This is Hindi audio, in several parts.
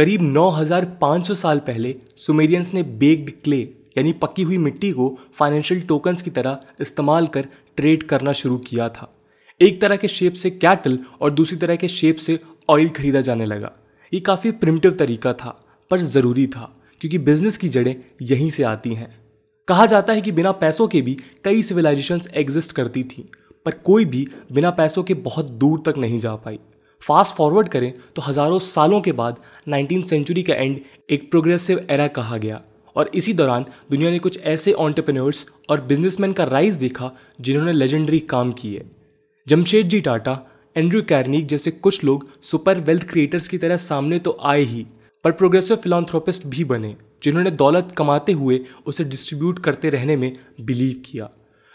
करीब 9,500 साल पहले सुमेरियंस ने बेग्ड क्ले यानी पकी हुई मिट्टी को फाइनेंशियल टोकन्स की तरह इस्तेमाल कर ट्रेड करना शुरू किया था एक तरह के शेप से कैटल और दूसरी तरह के शेप से ऑयल खरीदा जाने लगा ये काफ़ी प्रिमटिव तरीका था पर ज़रूरी था क्योंकि बिजनेस की जड़ें यहीं से आती हैं कहा जाता है कि बिना पैसों के भी कई सिविलाइजेशंस एग्जिस्ट करती थीं पर कोई भी बिना पैसों के बहुत दूर तक नहीं जा पाई फास्ट फॉरवर्ड करें तो हज़ारों सालों के बाद नाइनटीन सेंचुरी का एंड एक प्रोग्रेसिव एरा कहा गया और इसी दौरान दुनिया ने कुछ ऐसे ऑन्टरप्रेन्योर्स और बिजनेसमैन का राइज देखा जिन्होंने लेजेंडरी काम किए जमशेद जी टाटा एंड्रयू कैरनिक जैसे कुछ लोग सुपर वेल्थ क्रिएटर्स की तरह सामने तो आए ही पर प्रोग्रेसिव फिलानथ्रोपिस्ट भी बने जिन्होंने दौलत कमाते हुए उसे डिस्ट्रीब्यूट करते रहने में बिलीव किया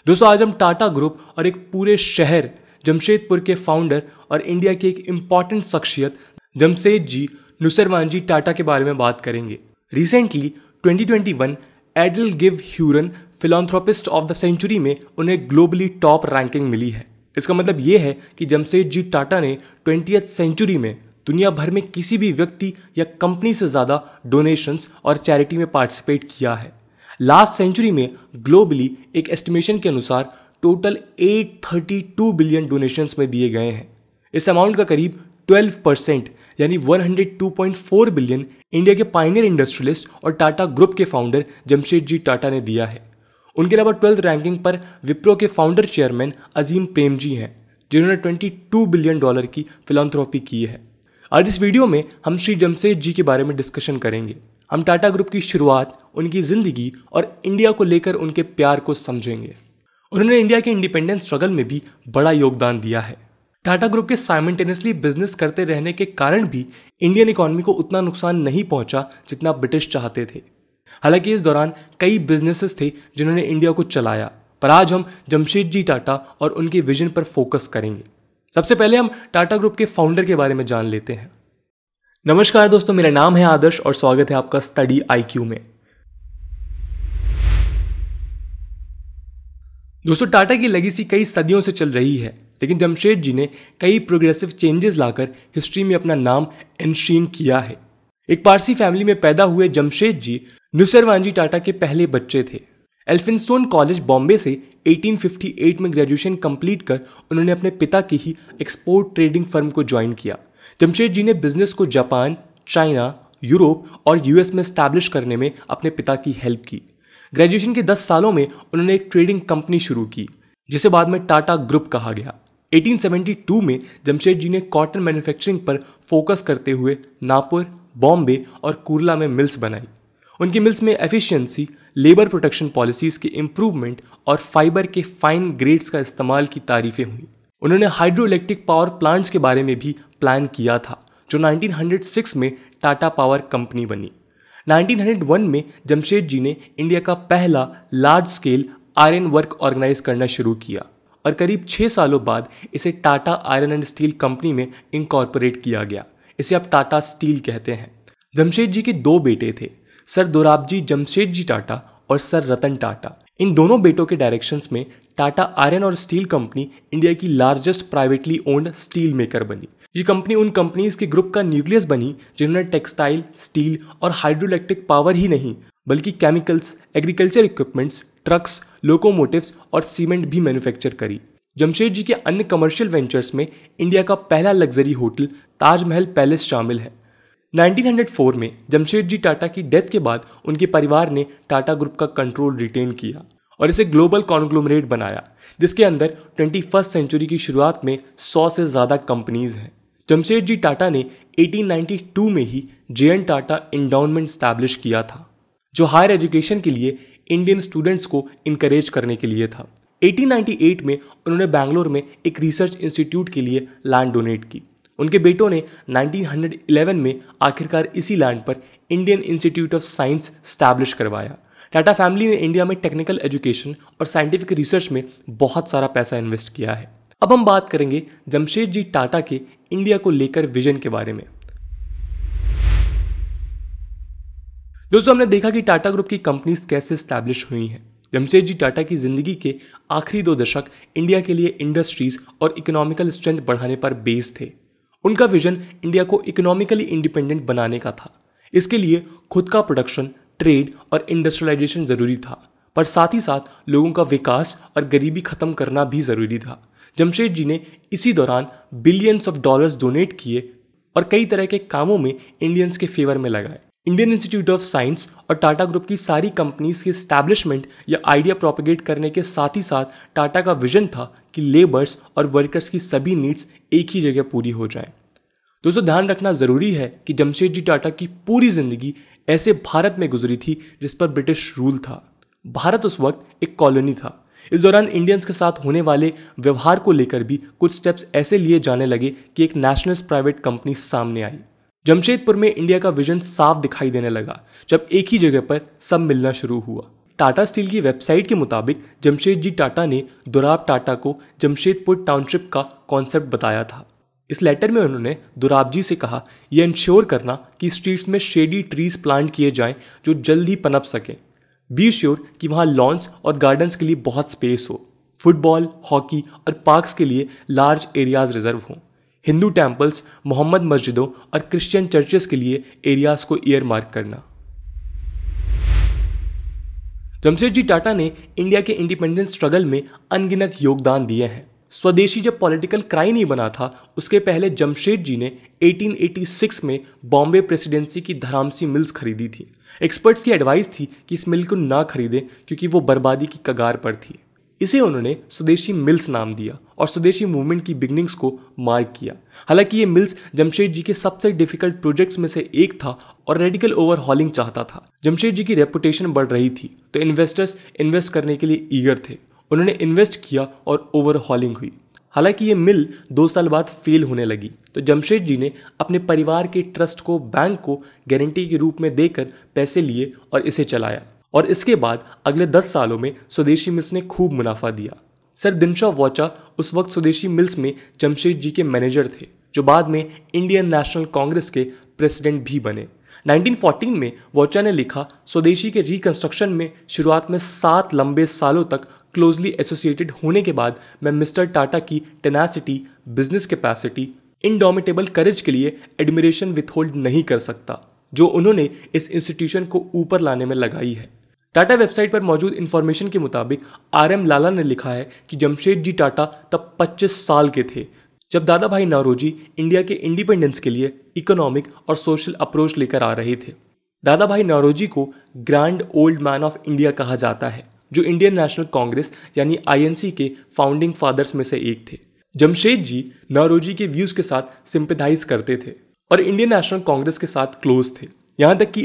दोस्तों आज हम टाटा ग्रुप और एक पूरे शहर जमशेदपुर के फाउंडर और इंडिया की एक इम्पॉर्टेंट शख्सियत जमशेद जी नुसरवान जी टाटा के बारे में बात करेंगे recently 2021 EdelGive Hurun philanthropist of the century में उन्हें ग्लोबली टॉप रैंकिंग मिली है इसका मतलब ये है कि जमशेद जी टाटा ने ट्वेंटी सेंचुरी में दुनिया भर में किसी भी व्यक्ति या कंपनी से ज़्यादा डोनेशंस और चैरिटी में पार्टिसिपेट किया है लास्ट सेंचुरी में ग्लोबली एक एस्टिमेशन के अनुसार टोटल 832 बिलियन डोनेशंस में दिए गए हैं इस अमाउंट का करीब 12 परसेंट यानी 102.4 बिलियन इंडिया के पाइनियर इंडस्ट्रियलिस्ट और टाटा ग्रुप के फाउंडर जमशेद जी टाटा ने दिया है उनके अलावा ट्वेल्थ रैंकिंग पर विप्रो के फाउंडर चेयरमैन अजीम प्रेम जी हैं जिन्होंने 22 बिलियन डॉलर की फिलॉन्थ्रॉपी की है आज इस वीडियो में हम श्री जमशेद जी के बारे में डिस्कशन करेंगे हम टाटा ग्रुप की शुरुआत उनकी ज़िंदगी और इंडिया को लेकर उनके प्यार को समझेंगे उन्होंने इंडिया के इंडिपेंडेंस स्ट्रगल में भी बड़ा योगदान दिया है टाटा ग्रुप के साइमटेनियसली बिजनेस करते रहने के कारण भी इंडियन इकोनॉमी को उतना नुकसान नहीं पहुंचा जितना ब्रिटिश चाहते थे हालांकि इस दौरान कई बिजनेसेस थे जिन्होंने इंडिया को चलाया पर आज हम जमशेद जी टाटा और उनके विजन पर फोकस करेंगे सबसे पहले हम टाटा ग्रुप के फाउंडर के बारे में जान लेते हैं नमस्कार दोस्तों मेरा नाम है आदर्श और स्वागत है आपका स्टडी आई में दोस्तों टाटा की लगीसी कई सदियों से चल रही है लेकिन जमशेद जी ने कई प्रोग्रेसिव चेंजेस लाकर हिस्ट्री में अपना नाम एनशीन किया है एक पारसी फैमिली में पैदा हुए जमशेद जी नुसरवानजी टाटा के पहले बच्चे थे एल्फिनस्टोन कॉलेज बॉम्बे से 1858 में ग्रेजुएशन कंप्लीट कर उन्होंने अपने पिता की ही एक्सपोर्ट ट्रेडिंग फर्म को ज्वाइन किया जमशेद जी ने बिजनेस को जापान चाइना यूरोप और यूएस में स्टैब्लिश करने में अपने पिता की हेल्प की ग्रेजुएशन के 10 सालों में उन्होंने एक ट्रेडिंग कंपनी शुरू की जिसे बाद में टाटा ग्रुप कहा गया 1872 में जमशेद जी ने कॉटन मैन्युफैक्चरिंग पर फोकस करते हुए नागपुर बॉम्बे और कुरला में मिल्स बनाई उनकी मिल्स में एफिशिएंसी, लेबर प्रोटेक्शन पॉलिसीज़ के इम्प्रूवमेंट और फाइबर के फाइन ग्रेड्स का इस्तेमाल की तारीफें हुई उन्होंने हाइड्रो इलेक्ट्रिक पावर प्लांट्स के बारे में भी प्लान किया था जो 1906 में टाटा पावर कंपनी बनी 1901 में जमशेद जी ने इंडिया का पहला large scale iron work organise करना शुरू किया और करीब छः सालों बाद इसे Tata iron and steel company में इनकॉर्पोरेट किया गया इसे अब टाटा स्टील कहते हैं जमशेद जी के दो बेटे थे सर दोराबजी जमशेद जी टाटा और सर रतन टाटा इन दोनों बेटों के डायरेक्शंस में टाटा आयरन और स्टील कंपनी इंडिया की largest privately owned steel maker बनी ये कंपनी उन कंपनीज के ग्रुप का न्यूक्लियस बनी जिन्होंने टेक्सटाइल स्टील और हाइड्रोलैक्ट्रिक पावर ही नहीं बल्कि chemicals agriculture equipments trucks locomotives और सीमेंट भी मैन्युफैक्चर करी जमशेद जी के अन्य कमर्शियल वेंचर्स में इंडिया का पहला लग्जरी होटल ताजमहल पैलेस शामिल है 1904 में जमशेद जी टाटा की डेथ के बाद उनके परिवार ने टाटा ग्रुप का कंट्रोल रिटेन किया और इसे ग्लोबल कॉन्ग्लोमरेट बनाया जिसके अंदर ट्वेंटी फर्स्ट सेंचुरी की शुरुआत में 100 से ज़्यादा कंपनीज हैं जमशेद जी टाटा ने 1892 में ही J N Tata endowment establish किया था जो हायर एजुकेशन के लिए इंडियन स्टूडेंट्स को इनक्रेज करने के लिए था 1898 में उन्होंने बैंगलोर में एक रिसर्च इंस्टीट्यूट के लिए लैंड डोनेट की उनके बेटों ने 1911 में आखिरकार इसी लैंड पर Indian institute of science establish करवाया टाटा फैमिली ने इंडिया में टेक्निकल एजुकेशन और साइंटिफिक रिसर्च में बहुत सारा पैसा इन्वेस्ट किया है अब हम बात करेंगे जमशेद जी टाटा के इंडिया को लेकर विजन के बारे में दोस्तों हमने देखा कि टाटा ग्रुप की कंपनीज कैसे स्टैब्लिश हुई हैं जमशेद जी टाटा की जिंदगी के आखिरी दो दशक इंडिया के लिए इंडस्ट्रीज और इकोनॉमिकल स्ट्रेंथ बढ़ाने पर बेस थे उनका विजन इंडिया को इकोनॉमिकली इंडिपेंडेंट बनाने का था इसके लिए खुद का प्रोडक्शन ट्रेड और इंडस्ट्रियलाइजेशन ज़रूरी था पर साथ ही साथ लोगों का विकास और गरीबी ख़त्म करना भी ज़रूरी था जमशेद जी ने इसी दौरान बिलियंस ऑफ डॉलर्स डोनेट किए और कई तरह के कामों में इंडियंस के फेवर में लगाए इंडियन इंस्टीट्यूट ऑफ साइंस और टाटा ग्रुप की सारी कंपनीज की स्टैब्लिशमेंट या आइडिया प्रोपोगेट करने के साथ ही साथ टाटा का विजन था कि लेबर्स और वर्कर्स की सभी नीड्स एक ही जगह पूरी हो जाए दोस्तों ध्यान रखना ज़रूरी है कि जमशेद जी टाटा की पूरी ज़िंदगी ऐसे भारत में गुजरी थी जिस पर ब्रिटिश रूल था भारत उस वक्त एक कॉलोनी था इस दौरान इंडियंस के साथ होने वाले व्यवहार को लेकर भी कुछ स्टेप्स ऐसे लिए जाने लगे कि एक नेशनलिस्ट प्राइवेट कंपनी सामने आई जमशेदपुर में इंडिया का विजन साफ दिखाई देने लगा जब एक ही जगह पर सब मिलना शुरू हुआ टाटा स्टील की वेबसाइट के मुताबिक जमशेद जी टाटा ने दुराब टाटा को जमशेदपुर टाउनशिप का कॉन्सेप्ट बताया था इस लेटर में उन्होंने दुराब जी से कहा यह इंश्योर करना कि स्ट्रीट्स में शेडी ट्रीज प्लांट किए जाएं जो जल्द ही पनप सकें बी श्योर कि वहाँ लॉन्स और गार्डन्स के लिए बहुत स्पेस हो फुटबॉल हॉकी और पार्क्स के लिए लार्ज एरियाज रिजर्व हों हिंदू टेम्पल्स मोहम्मद मस्जिदों और क्रिश्चियन चर्चेस के लिए एरियाज को ईयर मार्क करना जमशेद जी टाटा ने इंडिया के इंडिपेंडेंस स्ट्रगल में अनगिनत योगदान दिए हैं स्वदेशी जब पॉलिटिकल क्राइम ही बना था उसके पहले जमशेद जी ने 1886 में बॉम्बे प्रेसिडेंसी की धरामसी मिल्स खरीदी थी एक्सपर्ट्स की एडवाइस थी कि इस मिल को ना खरीदें क्योंकि वो बर्बादी की कगार पर थी इसे उन्होंने स्वदेशी मिल्स नाम दिया और स्वदेशी मूवमेंट की बिगनिंग्स को मार्क किया हालांकि ये मिल्स जमशेद जी के सबसे डिफिकल्ट प्रोजेक्ट्स में से एक था और रेडिकल ओवरहॉलिंग चाहता था जमशेद जी की रेपुटेशन बढ़ रही थी तो इन्वेस्टर्स इन्वेस्ट करने के लिए ईगर थे उन्होंने इन्वेस्ट किया और ओवरहॉलिंग हुई हालांकि ये मिल दो साल बाद फेल होने लगी तो जमशेद जी ने अपने परिवार के ट्रस्ट को बैंक को गारंटी के रूप में देकर पैसे लिए और इसे चलाया और इसके बाद अगले दस सालों में स्वदेशी मिल्स ने खूब मुनाफा दिया सर दिनशा वॉचा उस वक्त स्वदेशी मिल्स में जमशेद जी के मैनेजर थे जो बाद में इंडियन नेशनल कांग्रेस के प्रेसिडेंट भी बने 1914 में वॉचा ने लिखा स्वदेशी के रिकन्स्ट्रक्शन में शुरुआत में सात लंबे सालों तक क्लोजली एसोसिएटेड होने के बाद मैं मिस्टर टाटा की tenacity business capacity indomitable courage के लिए एडमिरेशन विथहोल्ड नहीं कर सकता जो उन्होंने इस इंस्टीट्यूशन को ऊपर लाने में लगाई है टाटा वेबसाइट पर मौजूद इन्फॉर्मेशन के मुताबिक आर एम लाला ने लिखा है कि जमशेद जी टाटा तब 25 साल के थे जब दादा भाई नौरोजी इंडिया के इंडिपेंडेंस के लिए इकोनॉमिक और सोशल अप्रोच लेकर आ रहे थे दादा भाई नौरोजी को grand old man of India कहा जाता है जो इंडियन नेशनल कांग्रेस यानी आईएनसी के फाउंडिंग फादर्स में से एक थे जमशेद जी नौरोजी के व्यूज़ के साथ सिंपथाइज करते थे और इंडियन नेशनल कांग्रेस के साथ क्लोज थे यहाँ तक कि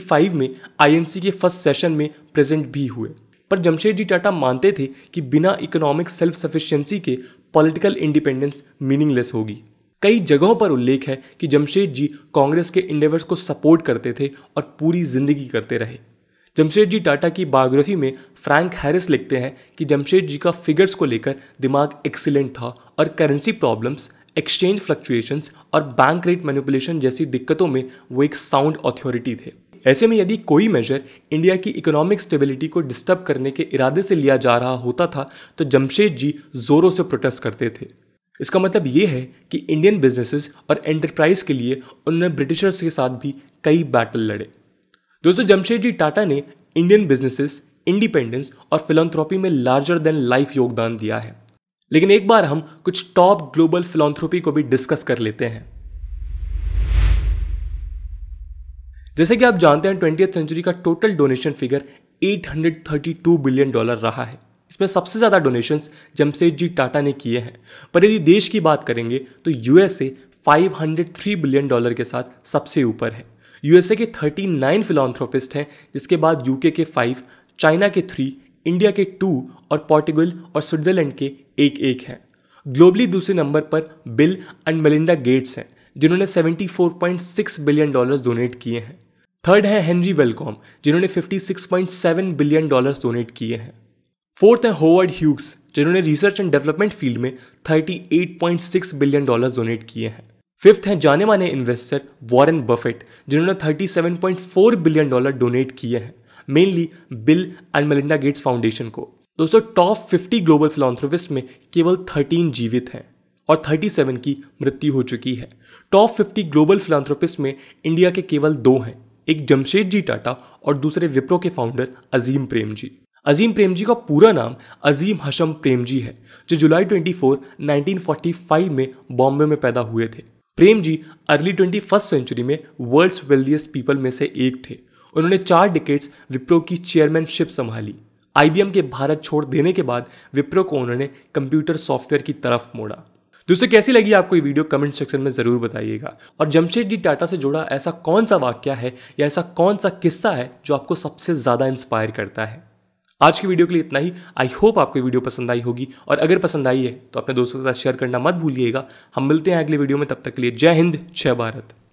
1885 में आईएनसी के फर्स्ट सेशन में प्रेजेंट भी हुए पर जमशेद जी टाटा मानते थे कि बिना इकोनॉमिक सेल्फ सफिशियंसी के पॉलिटिकल इंडिपेंडेंस मीनिंगलेस होगी कई जगहों पर उल्लेख है कि जमशेद जी कांग्रेस के इंडेवर्स को सपोर्ट करते थे और पूरी जिंदगी करते रहे जमशेद जी टाटा की बायोग्राफी में फ्रैंक हैरिस लिखते हैं कि जमशेद जी का फिगर्स को लेकर दिमाग एक्सीलेंट था और करेंसी प्रॉब्लम्स एक्सचेंज फ्लक्चुएशंस और बैंक रेट मैनिपुलेशन जैसी दिक्कतों में वो एक साउंड अथॉरिटी थे ऐसे में यदि कोई मेजर इंडिया की इकोनॉमिक स्टेबिलिटी को डिस्टर्ब करने के इरादे से लिया जा रहा होता था तो जमशेद जी जोरों से प्रोटेस्ट करते थे इसका मतलब ये है कि इंडियन बिजनेसेस और एंटरप्राइज के लिए उन्होंने ब्रिटिशर्स के साथ भी कई बैटल लड़े दोस्तों जमशेद जी टाटा ने इंडियन बिजनेसेस इंडिपेंडेंस और फिलोथ्रॉपी में लार्जर देन लाइफ योगदान दिया है लेकिन एक बार हम कुछ टॉप ग्लोबल फिलोथ्रोपी को भी डिस्कस कर लेते हैं जैसे कि आप जानते हैं ट्वेंटी सेंचुरी का total donation figure 832 billion dollar रहा है इसमें सबसे ज़्यादा डोनेशन जमशेद जी टाटा ने किए हैं पर यदि देश की बात करेंगे तो यूएसए 503 बिलियन डॉलर के साथ सबसे ऊपर है यूएसए के 39 फिलॉन्थ्रोपिस्ट हैं जिसके बाद यूके के 5, चाइना के थ्री इंडिया के टू और पोर्टुगल और स्विट्जरलैंड के एक एक हैं ग्लोबली दूसरे नंबर पर बिल एंड मेलिंडा गेट्स हैं जिन्होंने 74.6 बिलियन डॉलर्स डोनेट किए हैं थर्ड है हेनरी वेलकॉम जिन्होंने 56.7 बिलियन डॉलर्स डोनेट किए हैं फोर्थ है होवर्ड ह्यूक्स जिन्होंने रिसर्च एंड डेवलपमेंट फील्ड में 38.6 बिलियन डॉलर्स डोनेट किए हैं फिफ्थ है जाने माने इन्वेस्टर वॉरेन बफेट जिन्होंने 37.4 बिलियन डॉलर डोनेट किए हैं mainly Bill and Melinda Gates foundation को दोस्तों टॉप 50 ग्लोबल फिलोथ्रोविस्ट में केवल 13 जीवित हैं और 37 की मृत्यु हो चुकी है टॉप 50 ग्लोबल फिलानथ्रोपिस्ट में इंडिया के केवल दो हैं एक जमशेद जी टाटा और दूसरे विप्रो के फाउंडर अजीम प्रेम जी अजीम प्रेम जी का पूरा नाम अजीम हशम प्रेम जी है जो जुलाई 24, 1945 में बॉम्बे में पैदा हुए थे Prem ji early twenty first century में वर्ल्ड्स वेल्दियस्ट पीपल में से एक थे उन्होंने चार डिकेट्स विप्रो की चेयरमैनशिप संभाली आईबीएम के भारत छोड़ देने के बाद विप्रो को उन्होंने कंप्यूटर सॉफ्टवेयर की तरफ मोड़ा दोस्तों कैसी लगी आपको ये वीडियो कमेंट सेक्शन में ज़रूर बताइएगा और जमशेद जी टाटा से जुड़ा ऐसा कौन सा वाक्य है या ऐसा कौन सा किस्सा है जो आपको सबसे ज़्यादा इंस्पायर करता है आज की वीडियो के लिए इतना ही आई होप आपको वीडियो पसंद आई होगी और अगर पसंद आई है तो अपने दोस्तों के साथ शेयर करना मत भूलिएगा हम मिलते हैं अगले वीडियो में तब तक के लिए जय हिंद जय भारत